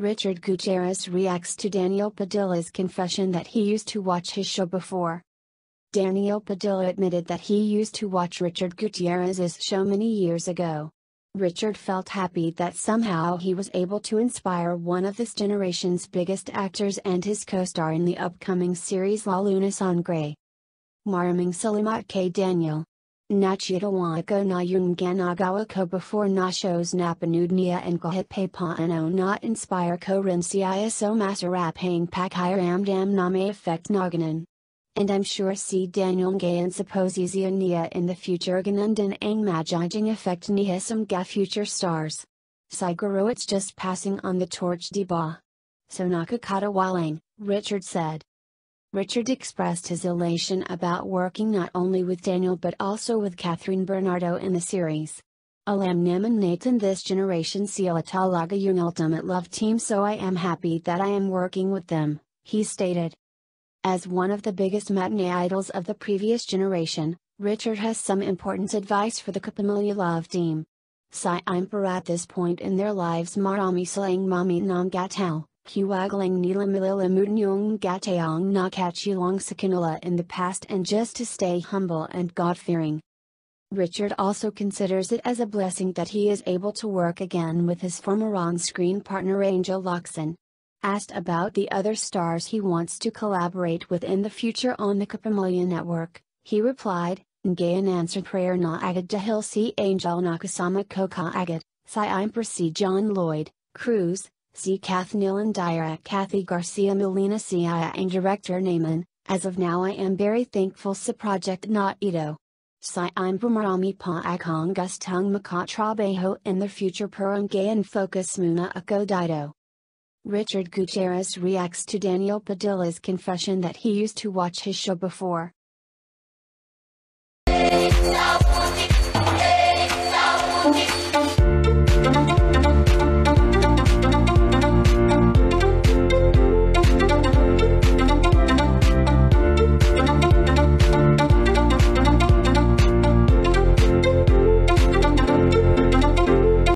Richard Gutierrez reacts to Daniel Padilla's confession that he used to watch his show before. Daniel Padilla admitted that he used to watch Richard Gutierrez's show many years ago. Richard felt happy that somehow he was able to inspire one of this generation's biggest actors and his co-star in the upcoming series La Luna Sangre. Maraming Salamat K. Daniel, Nachitawako na yunganagawako before nashos napanudnia and kahitpapano na inspire korin ciso masarapang pakhiramdam name effect naganan. And I'm sure see Daniel Gayan supposes nia in the future ganundan ang majing effect nihisam ga future stars. Siguro it's just passing on the torch deba. So nakakata walang, Richard said. Richard expressed his elation about working not only with Daniel but also with Catherine Bernardo in the series. Alam naman natin this generation sila talaga yung ultimate love team so I am happy that I am working with them, he stated. As one of the biggest matinee idols of the previous generation, Richard has some important advice for the Kapamilya love team. Sa impar at this point in their lives marami silang mami nam gatal. Kiwagalang Nilamilila Mudanyong Gatayong Nakachilong Sakinula in the past and just to stay humble and God-fearing. Richard also considers it as a blessing that he is able to work again with his former on-screen partner Angel Loxon. Asked about the other stars he wants to collaborate with in the future on the Kapamilya network, he replied, Ngayon answered prayer na agad dahil si Angel Nakasama Koka agad, si impresi John Lloyd, Cruz, See Kath and Dira Kathy Garcia Molina CIA and Director Naaman, as of now I am very thankful sa project na ito. Si I'm bumarami pa akong gustong makatrabaho in the future peranggayan focus muna ako dito. Richard Gutierrez reacts to Daniel Padilla's confession that he used to watch his show before,